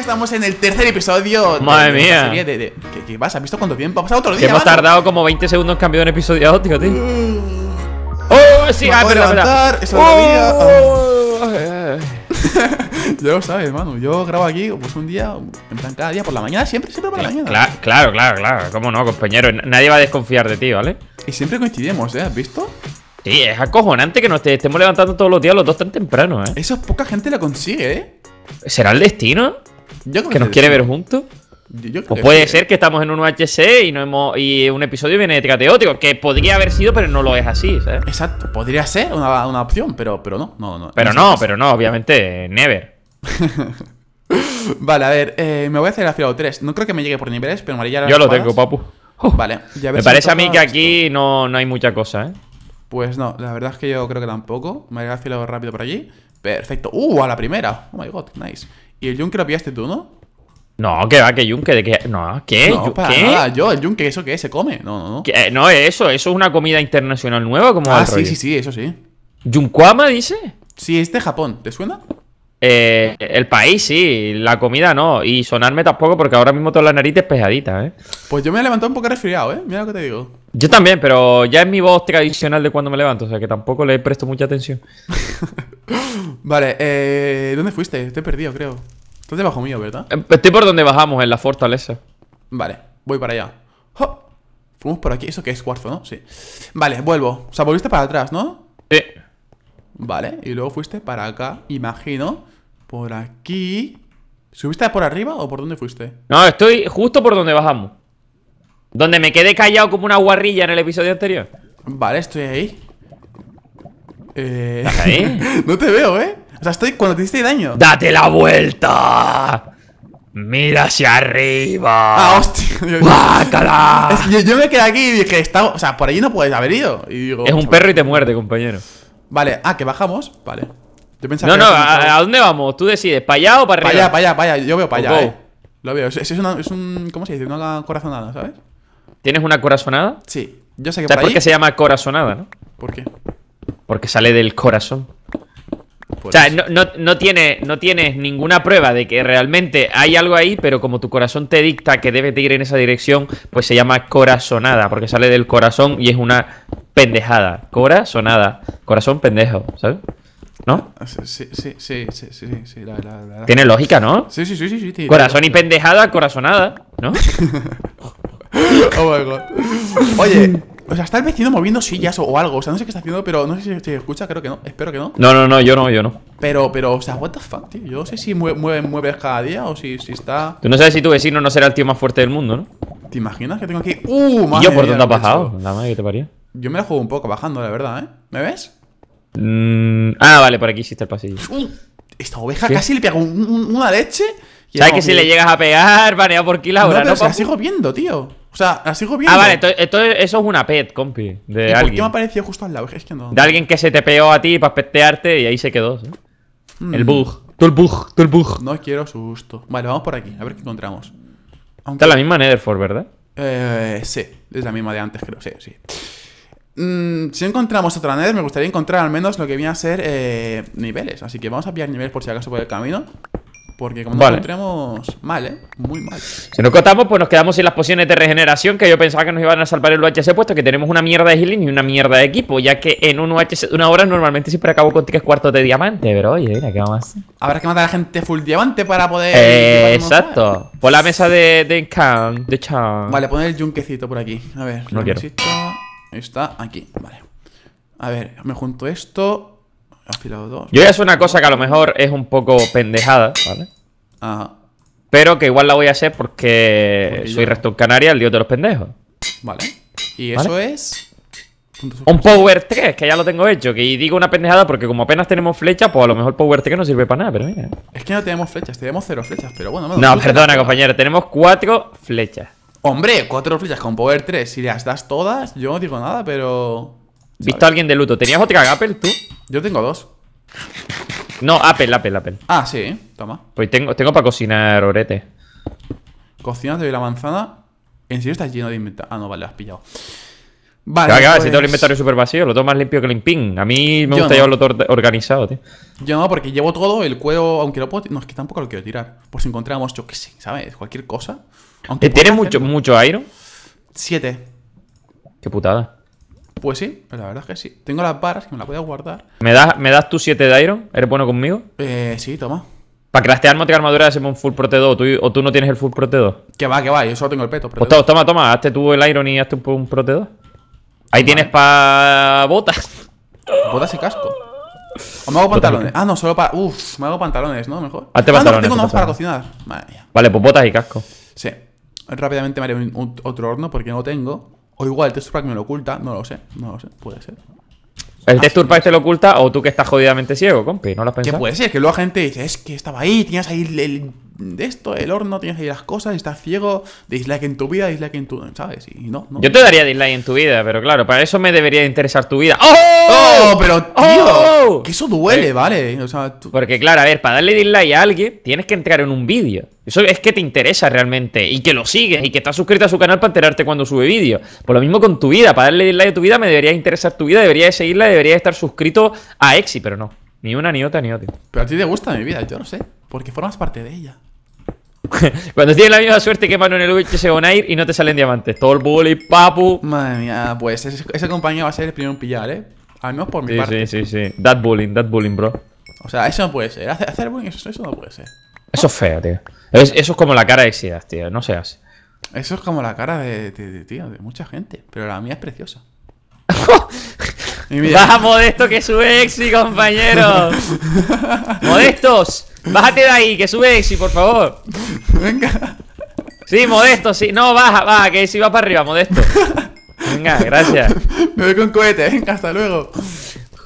estamos en el tercer episodio. Madre de, mía. ¿qué, pasa? ¿Has visto cuánto tiempo? Ha pasado otro día. hemos tardado como 20 segundos en cambiar un episodio tío. tío. Mm. ¡Oh, sí! ¡Ah, oh, eh. ya lo sabes, mano. Yo grabo aquí pues un día, en plan cada día por la mañana, siempre, siempre por la eh, mañana. Claro, claro, claro, claro. ¿Cómo no, compañero? Nadie va a desconfiar de ti, ¿vale? Y siempre coincidimos, ¿eh? ¿Has visto? Sí, es acojonante que nos estemos levantando todos los días los dos tan temprano, ¿eh? Eso poca gente la consigue, ¿eh? ¿Será el destino? que nos quiere ver juntos. O pues puede ser que estamos en un UHC y no hemos y un episodio viene de que podría haber sido, pero no lo es así, ¿sabes? Exacto, podría ser una, opción, pero, pero no, no, no. Pero no, pero no, obviamente, never. vale, a ver, eh, me voy a hacer afilado 3. No creo que me llegue por niveles, pero María. Yo lo tengo, papu. Vale, ya Me parece a mí que aquí no, hay mucha cosa, ¿eh? Pues no, la verdad es que yo creo que tampoco. Me voy a afilado rápido por allí. Perfecto. Uh, a la primera. Oh my god, nice. ¿Y el yunque lo pillaste tú, no? No, que va, que yunque, de que. No, ¿qué? No, ¿Qué? yo, el yunque, ¿eso qué? ¿Se come? No, no, no. ¿Qué? Eh, no, eso, eso es una comida internacional nueva, como. Ah, sí, sí, sí, eso sí. ¿Yunkwama dice? Sí, es de Japón, ¿te suena? Eh, el país, sí, la comida no. Y sonarme tampoco, porque ahora mismo toda la nariz es pejadita, ¿eh? Pues yo me he levantado un poco resfriado, ¿eh? Mira lo que te digo. Yo también, pero ya es mi voz tradicional de cuando me levanto, o sea que tampoco le presto mucha atención. vale, eh, ¿dónde fuiste? Te perdido, creo. Estás debajo mío, ¿verdad? Eh, estoy por donde bajamos, en la fortaleza. Vale, voy para allá. Fuimos por aquí. ¿Eso que es? Cuarzo, ¿no? Sí. Vale, vuelvo. O sea, volviste para atrás, ¿no? Sí. Vale, y luego fuiste para acá, imagino. Por aquí. ¿Subiste por arriba o por dónde fuiste? No, estoy justo por donde bajamos. Donde me quedé callado como una guarrilla en el episodio anterior. Vale, estoy ahí. Eh... ¿Estás ahí? no te veo, ¿eh? O sea, estoy cuando te diste daño. ¡Date la vuelta! ¡Mira hacia arriba! ¡Ah, hostia! ¡Bácala! Yo, yo, me quedé aquí y dije, está, o sea, por allí no puedes haber ido. es un perro y te muerde, compañero. Vale, ah, que bajamos. Vale. Yo no, no, a, dónde vamos? Tú decides, ¿para allá o para arriba? Para allá, para allá, para allá. Yo veo para allá, eh. Lo veo. Es, es un. ¿Cómo se dice? Una corazonada, ¿sabes? ¿Tienes una corazonada? Sí. Yo sé que ¿Sabes por, qué se llama corazonada, no? ¿Por qué? Porque sale del corazón. o sea, no, tiene, no tienes ninguna prueba de que realmente hay algo ahí, pero como tu corazón te dicta que debes de ir en esa dirección, pues se llama corazonada, porque sale del corazón y es una pendejada. Corazonada. Corazón pendejo, ¿sabes? ¿No? Sí, sí, sí, sí, sí, Tiene lógica, ¿no? Sí, sí, sí, sí. sí Corazón y pendejada, corazonada, ¿no? Oh Oye, o sea, está el vecino moviendo sillas o, algo. O sea, no sé qué está haciendo, pero no sé si se escucha, creo que no. Espero que no. No, no, no, yo no, yo no. Pero, pero, o sea, what the fuck, tío. Yo no sé si mueve, mueves cada día o si, si está. Tú no sabes si tu vecino no será el tío más fuerte del mundo, ¿no? ¿Te imaginas que tengo aquí. ¡Uh! Madre ¿Y yo por dónde has bajado? La madre que te paría. Yo me la juego un poco bajando, la verdad, ¿eh? ¿Me ves? Mmm... ah, vale, por aquí sí está el pasillo. ¡Uh! esta oveja casi le pega una leche. ¿Sabes que si le llegas a pegar, baneado por la ahora? No, pero ¿no, viendo, tío. O sea, la sigo ah, viendo. Ah, vale, eso es una pet, compi. De alguien. ¿Por qué me apareció justo al lado? Es que no, De alguien que se te peó a ti para petearte y ahí se quedó. ¿sí? Hmm. El bug. Tú el bug, tú el bug. No quiero susto. Vale, vamos por aquí, a ver qué encontramos. Aunque... la misma Netherford, ¿verdad? Eh, sí, es la misma de antes, creo. Sí, sí. Mm, si encontramos otra Nether, me gustaría encontrar al menos lo que viene a ser eh, niveles. Así que vamos a pillar niveles por si acaso por el camino. Porque como vale. nos encontramos mal, ¿eh? Muy mal. Si nos cortamos pues nos quedamos sin las pociones de regeneración que yo pensaba que nos iban a salvar el UHC, puesto que tenemos una mierda de healing y una mierda de equipo, ya que en un UHC una hora normalmente siempre acabo con tres cuartos de diamante, pero oye, mira, ¿qué vamos a hacer? Habrá que matar a la gente full diamante para poder... Eh, exacto. Por la mesa de, de Vale, poner el yunquecito por aquí. A ver, no quiero. Ahí está, aquí, vale. A ver, me junto esto yo voy a una cosa que a lo mejor es un poco pendejada, ¿vale? Ajá. Pero que igual la voy a hacer porque, soy yo... Canaria, el dios de los pendejos. Vale. Y eso es. Un Power 3, que ya lo tengo hecho. Que digo una pendejada porque como apenas tenemos flechas pues a lo mejor Power 3 no sirve para nada, pero mira. Es que no tenemos flechas, tenemos cero flechas, pero bueno. No, perdona, compañero, tenemos cuatro flechas. Hombre, cuatro flechas con Power 3. Si las das todas, yo no digo nada, pero... Visto a alguien de luto. ¿Tenías otra Apple tú? Yo tengo dos. No, Apple, Apple, Apple. Ah, sí, ¿eh? toma. Pues tengo, tengo para cocinar orete. Cocinas de la manzana. En serio estás lleno de inventario. Ah, no, vale, lo has pillado. Vale. Caga, si pues tengo el inventario súper vacío, lo tengo más limpio que limpín. A mí me gusta llevarlo todo organizado, tío. Yo no, porque llevo todo, el cuero, aunque lo puedo. No, es que tampoco lo quiero tirar. Pues si encontramos, yo qué sé, ¿sabes? Cualquier cosa. Aunque ¿Tienes mucho, mucho iron? Siete. Qué putada. Pues sí, la verdad es que sí. Tengo las varas que me las voy guardar. ¿Me das, me das tú 7 de Iron? ¿Eres bueno conmigo? Eh, sí, toma. Para craftearme este otra armadura hacemos un full prote ¿tú, o tú no tienes el full prote Que va, que va, yo solo tengo el peto. Pues toma, toma, hazte tú el Iron y hazte un, un prote 2. Ahí tienes para botas. Botas y casco. O me hago pantalones. Ah, no, solo para. Uf, me hago pantalones, ¿no? Mejor. Hazte ah, pantalones. No, tengo nomás para cocinar. Vale, pues botas y casco. Sí. Rápidamente me haré un, otro horno porque no tengo. O igual el texture pack me lo oculta, no lo sé, no lo sé, puede ser. ¿El ah, texture pack te lo oculta o tú que estás jodidamente ciego, compi? ¿No lo has pensado? Que puede ser, que luego la gente dice, es que estaba ahí, tenías ahí el, de esto, el horno, tienes que ir las cosas, estás ciego, dislike en tu vida, dislike en tu... ¿Sabes? Y no, no. Yo te daría dislike en tu vida, pero claro, para eso me debería interesar tu vida. ¡Oh! ¡Oh! Pero, tío, ¡Oh! que eso duele, ¿vale? O sea, Porque, claro, a ver, para darle dislike a alguien, tienes que entrar en un vídeo. Eso es que te interesa realmente y que lo sigues y que estás suscrito a su canal para enterarte cuando sube vídeo. Por lo mismo con tu vida, para darle dislike a tu vida me debería interesar tu vida, debería de seguirla, debería estar suscrito a Exi, pero no. Ni una, ni otra, ni otra. Pero a ti te gusta mi vida, yo no sé. Porque formas parte de ella. Cuando tienes la misma suerte que Manuel a ir y no te salen diamantes. Todo el bully, papu. Madre mía, pues ese, compañero va a ser el primero en pillar, ¿eh? Al menos por mi parte. Sí, sí, sí. That bullying, that bullying, bro. O sea, eso no puede ser. Hacer, bullying, eso, no puede ser. Eso es feo, tío. eso es como la cara de Exidas, tío. No seas. Eso es como la cara de, de, de, tío, de mucha gente. Pero la mía es preciosa. Baja Modesto que sube Exi, compañero! Modestos, bájate de ahí, que sube Exi, por favor. Venga. Sí, Modesto, sí. No, baja, baja, que si va para arriba, Modesto. Venga, gracias. Me voy con cohete, venga, hasta luego.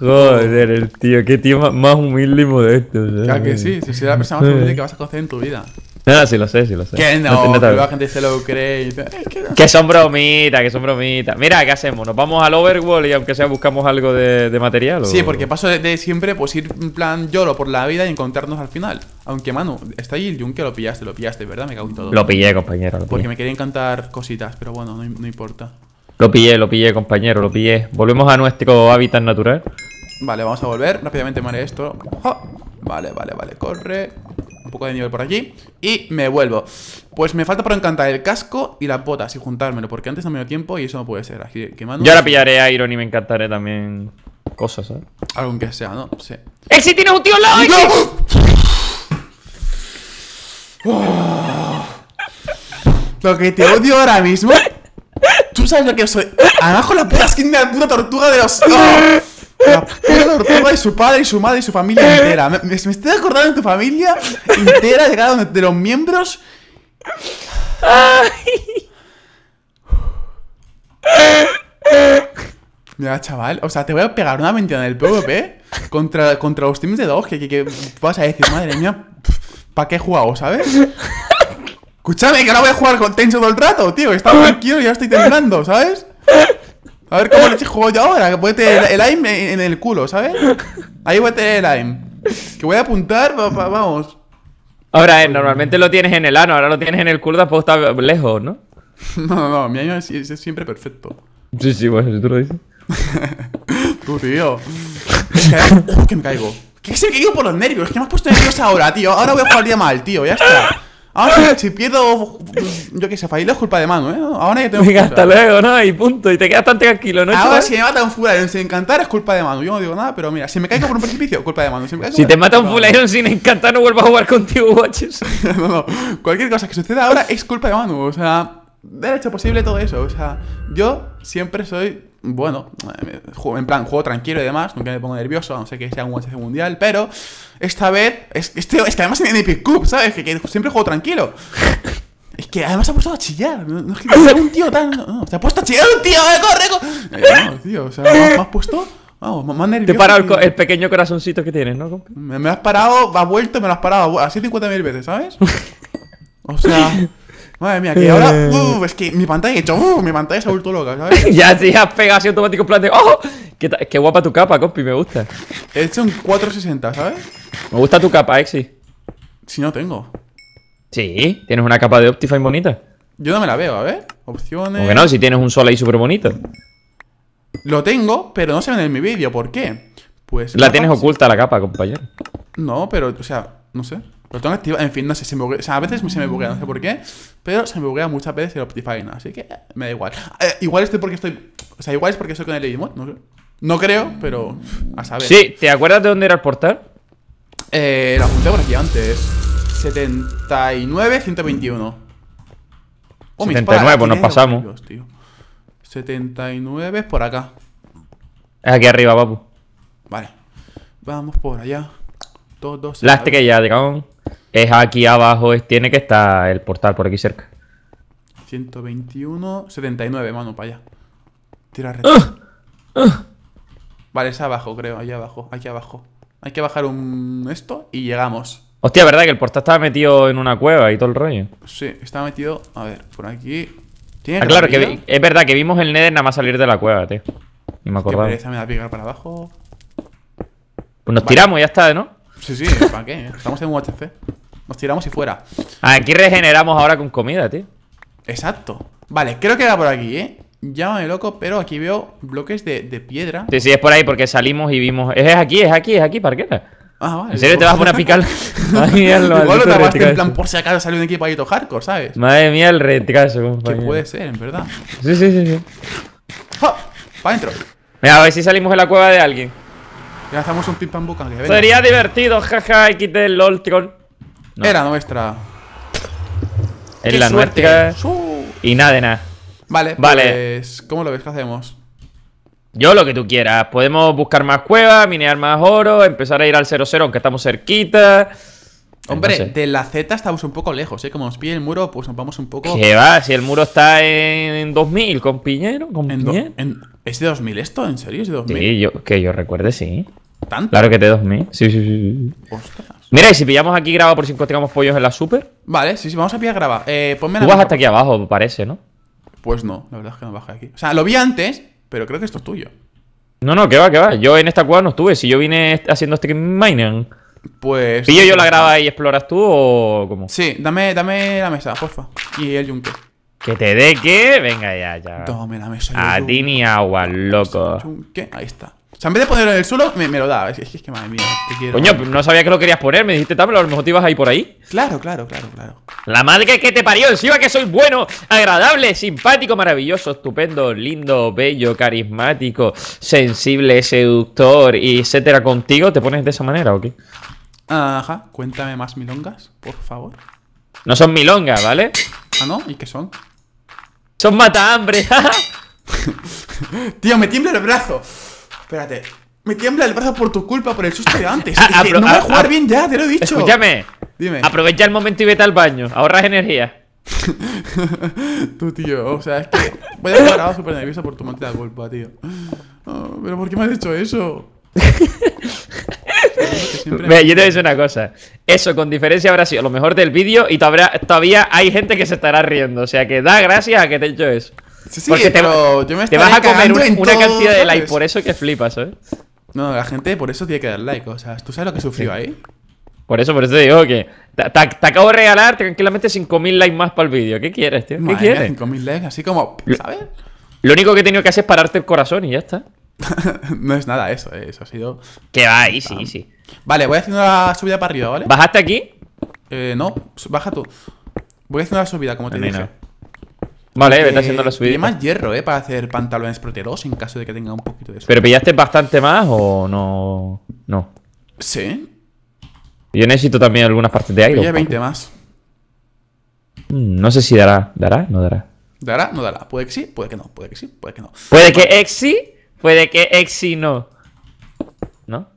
Joder, el tío, qué tío más humilde y modesto. Claro que sí, si soy la persona más humilde que vas a conocer en tu vida. No, ah, sí lo sé, sí lo sé. Que no, la gente se lo cree. que, son bromitas, que son bromitas. Mira, ¿qué hacemos? ¿Nos vamos al Overworld y aunque sea buscamos algo de, material? Sí, porque paso de, siempre pues ir en plan lloro por la vida y encontrarnos al final. Aunque, mano, está ahí el Yunque, lo pillaste, lo pillaste, ¿verdad? Me cago todo. Lo pillé, compañero. Lo porque me quería encantar cositas, pero bueno, no, importa. Lo pillé, lo pillé, compañero, lo pillé. Volvemos a nuestro hábitat natural. Vale, vamos a volver. Rápidamente mare esto. Vale, vale, vale, corre poco de nivel por allí Y me vuelvo Pues me falta por encantar el casco y las botas y juntármelo Porque antes no me dio tiempo y eso no puede ser Así que mando... ahora pillaré a Iron y me encantaré también cosas, ¿eh? Algo que sea, ¿no? Sí sitio tiene un tío al lado! ¡Oh! Lo que te odio ahora mismo ¿Tú sabes lo que soy? Abajo la puta skin de la puta tortuga de los... ¡Oh! La puta tortuga y su padre y su madre y su familia entera. Me, estoy acordando de tu familia entera, de cada uno de los miembros. Mira, chaval, o sea, te voy a pegar una mentira en el PvP contra, contra los teams de dos que, vas a decir, madre mía, ¿para qué he jugado, sabes? Escúchame, que ahora voy a jugar con Tenso todo el rato, tío, estaba tranquilo y ya estoy temblando, ¿sabes? A ver cómo le juego yo ahora, que puede el, aim en, el culo, ¿sabes? Ahí voy a tener el aim. Que voy a apuntar, vamos. Ahora, eh, normalmente lo tienes en el ano, ahora lo tienes en el culo, has está lejos, ¿no? No, no, mi año es, siempre perfecto. Sí, sí, bueno, si tú lo dices. tú, tío. Uh, que me caigo. ¿Qué es el que digo por los nervios? ¿Qué me has puesto nervios ahora, tío? Ahora voy a jugar día mal, tío, ya está. Ahora, si pierdo, yo qué sé, fallo es culpa de Manu, ¿eh? Ahora ya tengo Venga, hasta luego, ¿no? Y punto. Y te quedas tan tranquilo, ¿no? Ahora, si me mata un Full Iron sin encantar, es culpa de Manu. Yo no digo nada, pero mira, si me caigo por un precipicio, culpa de Manu. Si, si te mata un Full Iron sin encantar, no vuelvo a jugar contigo, guaches. no, no. Cualquier cosa que suceda ahora es culpa de Manu. O sea, de hecho posible todo eso. O sea, yo siempre soy bueno, eh, en plan, juego tranquilo y demás, nunca me pongo nervioso, a no sé que sea un UHC mundial, pero esta vez, es, este, es que además en Epic Cup, ¿sabes? Que, que, siempre juego tranquilo. Es que además se ha puesto a chillar, no es que sea un tío tan. No, se ha puesto a chillar un tío, ¡eh, corre, corre! Eh, no, tío, o sea, me has puesto. Vamos, más nervioso. Te he parado el, pequeño corazoncito que tienes, ¿no? Me, has parado, has vuelto, me lo has parado, así 50.000 veces, ¿sabes? O sea. Madre mía, que ahora. Eh. Uh, es que mi pantalla ha hecho. Uh, mi pantalla se ha vuelto loca, ¿sabes? ya te has pegado así automático ¡Oh! Qué, guapa tu capa, compi, me gusta. He hecho un 460, ¿sabes? Me gusta tu capa, Exi. Si no tengo. Sí, tienes una capa de Optifine bonita. Yo no me la veo, a ver. Opciones. Porque no, si tienes un sol ahí súper bonito. Lo tengo, pero no se ve en mi vídeo. ¿Por qué? Pues. La tienes oculta la capa, compañero. No, pero, o sea, no sé. Lo tengo activado. En fin, no sé, se me buguea. O sea, a veces se me buguea, no sé por qué. Pero se me buguea muchas veces el Optifine. Así que me da igual. Eh, igual estoy porque estoy. O sea, igual es porque estoy con el Edimod. No, no creo, pero a saber. Sí, ¿te acuerdas de dónde era el portal? Eh, lo apunté por aquí antes. 79, 121. 79, pues nos pasamos. Dios, tío. 79 es por acá. Es aquí arriba, papu. Vale. Vamos por allá. Todos. Las que ya, digamos es aquí abajo, es, tiene que estar el portal por aquí cerca. 121, 79, mano, para allá. Tira recto. ¡Ah! ¡Ah! Vale, es abajo, creo, allá abajo, aquí abajo. Hay que bajar un esto y llegamos. Hostia, ¿verdad? Que el portal estaba metido en una cueva y todo el rollo. Sí, estaba metido. A ver, por aquí. ah, claro, es verdad que vimos el Nether nada más salir de la cueva, tío. Y me acordaba. Pues, me da picar para abajo. Pues nos tiramos ya está, ¿no? Sí, sí, ¿para qué? Estamos en un HC. Nos tiramos y fuera. Aquí regeneramos ahora con comida, tío. Exacto. Vale, creo que era por aquí, ¿eh? Llámame loco, pero aquí veo bloques de, de piedra. Sí, sí, es por ahí porque salimos y vimos. Es aquí, es aquí, es aquí, parqueta Ah, vale. ¿En serio te vas a poner a picar? Madre mía, lo Igual lo tapaste en plan por si acaso sale un equipo ahí hardcore, ¿sabes? Madre mía, el retraso. Que puede ser, en verdad. Sí, sí, sí. sí. ¡Ja! ¡Para adentro! Mira, a ver si salimos de la cueva de alguien. Ya estamos un pim pam bucan. Sería divertido, jaja, el LOL, troll. Era nuestra. Es la suerte. Uh. Y nada de nada. Vale, vale. Pues, ¿Cómo lo ves que hacemos? Yo lo que tú quieras. Podemos buscar más cuevas, minear más oro, empezar a ir al 00, aunque estamos cerquita. Hombre, de la Z estamos un poco lejos, ¿eh? Como nos pide el muro, pues vamos un poco. ¿Qué va? Si el muro está en 2000, con Piñero, ¿Es de 2000 esto? ¿En serio? ¿Es de 2000? Sí, que yo recuerde, sí. Claro que te 2000 Sí, sí, sí. sí. Ostras. Mira, y si pillamos aquí graba por si encontramos pollos en la super. Vale, sí, sí, vamos a pillar graba. Eh, tú vas hasta aquí abajo, parece, ¿no? Pues no, la verdad es que no bajé aquí. O sea, lo vi antes, pero creo que esto es tuyo. No, no, que va, que va. Yo en esta cueva no estuve. Si yo vine haciendo stream mining. Pues. ¿Pillo yo la graba y exploras tú o cómo? Sí, dame, dame la mesa, porfa. Y el yunque. ¿Que te dé que... Venga ya, ya. Dame la mesa. A ti ni agua, loco. Ahí está sea, en vez de ponerlo en el suelo, me, lo da. Es, es, que madre mía, te quiero. Coño, no sabía que lo querías poner. Me dijiste, tablo. a lo mejor te ibas ahí por ahí. Claro, claro, claro, claro. La madre que te parió, encima que soy bueno, agradable, simpático, maravilloso, estupendo, lindo, bello, carismático, sensible, seductor, y etcétera. Contigo, ¿te pones de esa manera o qué? Ajá, cuéntame más milongas, por favor. No son milongas, ¿vale? Ah, ¿no? ¿Y qué son? Son mata-hambre Tío, me tiembla el brazo. Espérate. Me tiembla el brazo por tu culpa, por el susto de antes. Ah, no voy a ah, jugar ah, bien ya, te lo he dicho. Escúchame. Dime. Aprovecha el momento y vete al baño. Ahorras energía. Tú, tío, o sea, es que voy a estar súper nerviosa por tu maldita culpa, tío. pero ¿por qué me has hecho eso? Ve, yo te voy a decir una cosa. Eso con diferencia habrá sido lo mejor del vídeo y todavía, todavía hay gente que se estará riendo. O sea que da gracias a que te he hecho eso. Sí, Porque pero te, vas a comer una cantidad de likes por eso que flipas, ¿eh? No, la gente por eso tiene que dar like. O sea, ¿tú sabes lo que sufrió ahí? Por eso, por eso te digo que te, acabo de regalar tranquilamente 5.000 likes más para el vídeo. ¿Qué quieres, tío? ¿Qué quieres? 5.000 likes, así como, ¿sabes? Lo, único que he tenido que hacer es pararte el corazón y ya está. no es nada eso, eh, eso ha sido... Que va, easy, sí easy. Vale, voy haciendo una subida para arriba, ¿vale? ¿Bajaste aquí? Eh, no, baja tú. Voy haciendo la subida, como te Vale, vete eh, haciendo la subida. Y más hierro, ¿eh? Para hacer pantalones proteros en caso de que tenga un poquito de suerte. ¿Pero pillaste bastante más o no? No. Sí. Yo necesito también algunas partes de aire. Pillé 20 más. Mm, no sé si dará. ¿Dará? No dará. ¿Dará? No dará. Puede que sí, puede que no, puede que sí, puede que no. Puede que exi, puede que exi no. ¿No?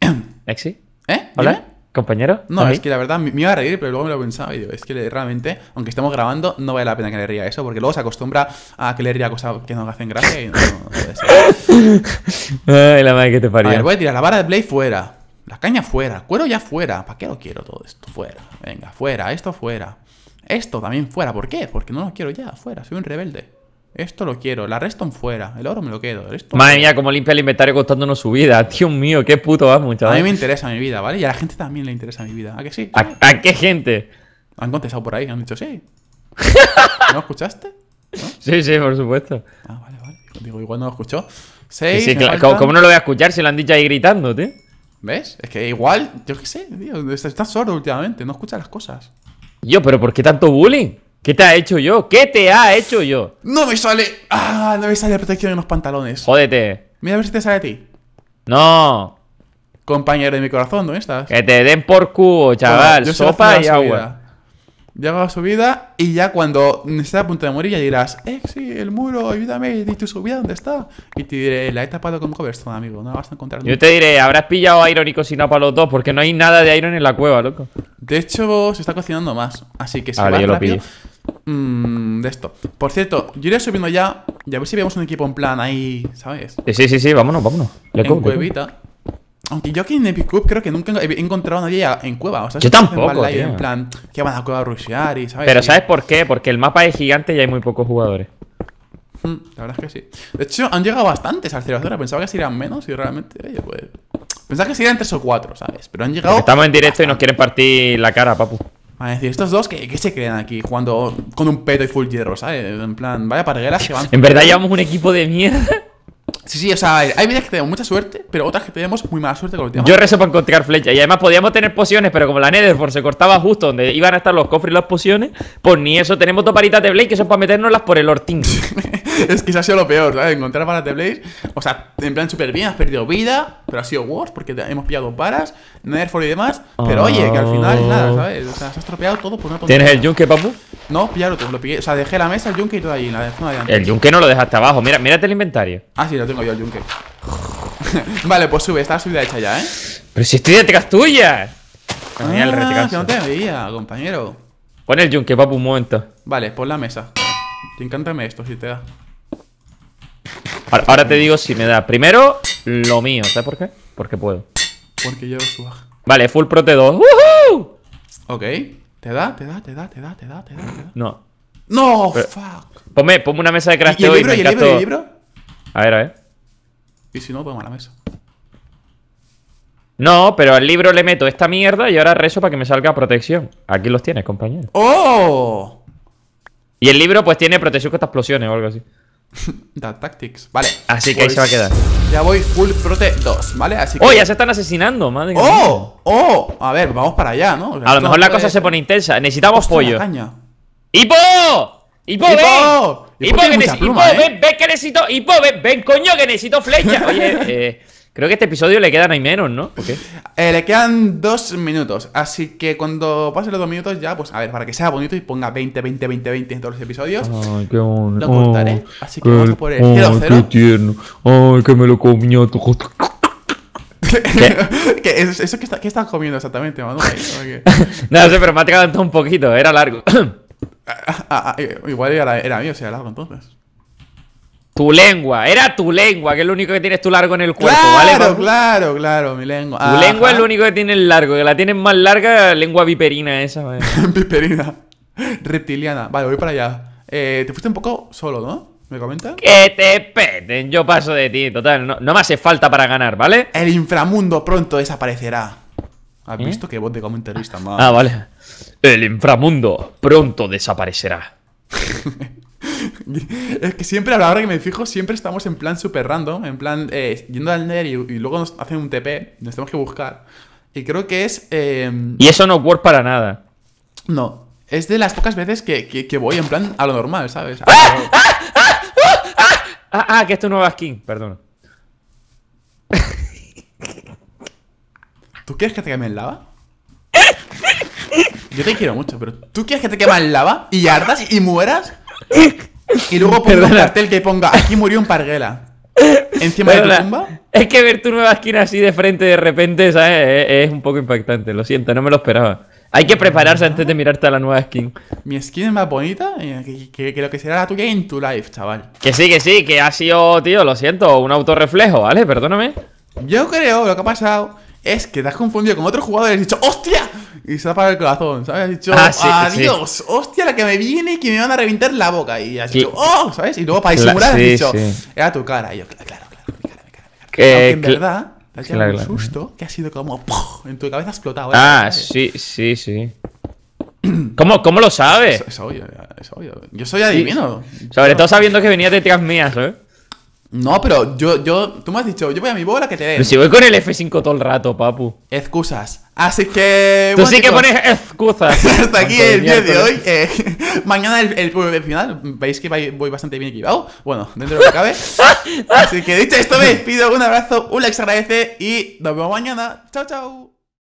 ¿Exi? ¿Eh? ¿Hola? compañero. No, es que la verdad me, iba a reír, pero luego me lo pensaba y digo, es que realmente, aunque estemos grabando, no vale la pena que le ría eso, porque luego se acostumbra a que le ría cosas que no hacen gracia y no, puede ser. Ay, la madre que te parió. A voy a tirar la vara de play fuera, la caña fuera, cuero ya fuera, ¿para qué lo quiero todo esto? Fuera, venga, fuera, esto fuera. Esto también fuera, ¿por qué? Porque no lo quiero ya, fuera, soy un rebelde. Esto lo quiero, la en fuera, el oro me lo quedo. esto Madre mía, cómo limpia el inventario costándonos su vida. Dios mío, qué puto vas, muchachos. A mí me interesa mi vida, ¿vale? Y a la gente también le interesa mi vida. ¿A qué sí? ¿A, qué gente? Han contestado por ahí, han dicho sí. ¿No escuchaste? Sí, sí, por supuesto. Ah, vale, vale. Digo, igual no lo escuchó. sí, sí, claro. ¿Cómo no lo voy a escuchar si lo han dicho ahí gritando, tío? ¿Ves? Es que igual, yo qué sé, tío. Estás sordo últimamente, no escuchas las cosas. Yo, pero ¿por qué tanto bullying? ¿Qué te ha hecho yo? ¿Qué te ha hecho yo? No me sale. Ah, no me sale la protección en los pantalones. Jódete. Mira a ver si te sale a ti. No. Compañero de mi corazón, ¿dónde estás? Que te den por culo, ah, chaval. Sopa y agua. Ya a su subida y ya cuando esté a punto de morir ya dirás, eh, sí, el muro, ayúdame, di tu subida, ¿dónde está? Y te diré, la he tapado con Coverstone, amigo, no vas a encontrar Yo te diré, habrás pillado a Iron y cocinado para los dos, porque no hay nada de Iron en la cueva, loco. De hecho, se está cocinando más, así que si vale, yo rápido, pillo mmm, de esto. Por cierto, yo iré subiendo ya y a ver si vemos un equipo en plan ahí, ¿sabes? Sí, sí, sí, vámonos, vámonos. en cuevita. Aunque yo aquí en Epic Cup creo que nunca he encontrado a nadie en cueva. O sea, yo tampoco. En plan, que van a cueva a rushear y, ¿sabes? Pero ¿sabes por qué? Porque el mapa es gigante y hay muy pocos jugadores. Mm, la verdad es que sí. De hecho, han llegado bastantes al 0 0. Pensaba que serían menos y realmente, pues, Pensaba que serían 3 o 4, ¿sabes? Pero han llegado. estamos en directo y nos quieren partir la cara, papu a decir, estos dos que, se crean aquí jugando con un peto y full hierro, ¿sabes? En plan, vaya para que van. en verdad llevamos un equipo de mierda. Sí, sí, o sea, hay veces que tenemos mucha suerte, pero otras que tenemos muy mala suerte con el tema. Yo rezo para encontrar flecha y además podíamos tener pociones, pero como la Netherford se cortaba justo donde iban a estar los cofres y las pociones, pues ni eso. Tenemos dos varitas de Blaze que son para meternoslas por el ortín es que eso ha sido lo peor, ¿sabes? Encontrar varas de Blaze, o sea, en plan súper bien, has perdido vida, pero ha sido Wars porque hemos pillado varas, nerf y demás. Pero oye, que al final ah. nada, ¿sabes? O sea, se ha estropeado todo por una ¿Tienes el yunque, papu? No, pillarlo todo, lo pillé. O sea, dejé la mesa, el yunque y todo ahí, en la zona de antes. El yunque no lo dejaste abajo, mira, mírate el inventario. Ah, sí, lo tengo yo, el yunque. vale, pues sube, está la subida hecha ya, ¿eh? Pero si estoy de tuyas. tuya. ah, que no te veía, compañero. Pon el yunque, papu, un momento. Vale, pon la mesa. Te encantame esto, si te da. Ahora, te digo si me da. Primero, lo mío. ¿Sabes por qué? Porque puedo. Porque llevo baja. Vale, full prote 2. Ok. Te da, te da, te da, te da, te da, te da. No. No, fuck. Ponme, una mesa de crafteo y, el libro, y, el libro, el libro? A ver, a ver. Y si no, pongo la mesa. No, pero al libro le meto esta mierda y ahora rezo para que me salga protección. Aquí los tienes, compañero. ¡Oh! Y el libro pues tiene protección contra explosiones o algo así. da Tactics, vale Así que ahí se va a pues, quedar Ya voy full prote 2, ¿vale? Así oh, que... ¡Oh, ya se están asesinando! Madre ¡Oh! ¡Oh! A ver, vamos para allá, ¿no? a lo mejor la cosa se pone intensa Necesitamos pollo ¡Hipo! ¡Hipo, ven! ¡Hipo, que eh? ven, ven que necesito! ¡Hipo, ven, ven, coño, que necesito flecha! Oye, eh... Creo que este episodio le quedan ahí menos, ¿no? Eh, le quedan dos minutos. Así que cuando pasen los dos minutos, ya, pues a ver, para que sea bonito y ponga 20, 20, 20, 20 en todos los episodios. Ay, qué bonito. Lo cortaré. Así que vamos a por el 0 Ay, qué tierno. Ay, que me lo comió tu ¿Qué? ¿Qué, eso, qué, está, qué estás comiendo exactamente, Manu? no sé, pero me ha atragantado un poquito, era largo. Ah, ah, ah, eh, igual era, era mío, o sea, largo entonces. Tu lengua, era tu lengua, que es lo único que tienes tú largo en el cuerpo, ¿vale? Claro, claro, claro, mi lengua. Tu lengua es lo único que tienes largo, que la tienes más larga, lengua viperina esa, ¿vale? viperina, reptiliana. Vale, voy para allá. Eh, te fuiste un poco solo, ¿no? ¿Me comentas? Que te peten, yo paso de ti, total. No, me hace falta para ganar, ¿vale? El inframundo pronto desaparecerá. ¿Has ¿Eh? visto que vos de comentarista, más? Ah, vale. El inframundo pronto desaparecerá. es que siempre, a la hora que me fijo, siempre estamos en plan super random, en plan eh, yendo al NER y, luego nos hacen un TP, nos tenemos que buscar. Y creo que es. Eh, y eso no es para nada. No, es de las pocas veces que, que, que voy en plan a lo normal, ¿sabes? ¡Ah! ¡Ah! ¡Ah! ¡Ah! ah, ah, ah que es tu nueva skin, perdón. ¿Tú quieres que te queme en lava? Yo te quiero mucho, pero ¿tú quieres que te queme en lava y ardas y mueras? y luego pongo un cartel que ponga aquí murió un parguela. Encima de la tumba. Es que ver tu nueva skin así de frente de repente, ¿sabes? Es, un poco impactante. Lo siento, no me lo esperaba. Hay que prepararse antes de mirarte a la nueva skin. Mi skin es más bonita eh, que, lo que será la tuya en tu life, chaval. Que sí, que sí, que ha sido, tío, lo siento, un autorreflejo, ¿vale? Perdóname. Yo creo, lo que ha pasado es que te has confundido con otro jugador y has dicho ¡Hostia! Y se ha apagado el corazón, ¿sabes? Has dicho ah, ¡Adiós! ¡Hostia, la que me viene y que me van a reventar la boca! Y has dicho ¡Oh! ¿Sabes? Y luego para disimular has dicho ¡Era tu cara! Y yo, claro, claro, claro, mi cara, mi cara. Que, eh, Aunque en verdad te has claro, un susto que ha sido como ¡puff! En tu cabeza ha explotado. ¿eh? Ah, sí, sí, sí. ¿Cómo, ¿Cómo, lo sabes? Es, obvio, es obvio. Yo soy adivino. Sobre todo sabiendo que venía detrás mías, ¿eh? No, pero yo, yo, tú me has dicho, yo voy a mi bola que te den. Pero si voy con el F5 todo el rato, papu. Excusas. Así que. Tú sí que pones excusas. Hasta aquí el vídeo de hoy. Eh, mañana el, el, final. Veis que voy bastante bien equipado. Bueno, dentro de lo que cabe. Así que dicho esto, me despido. Un abrazo, un like se agradece. Y nos vemos mañana. Chao, chao.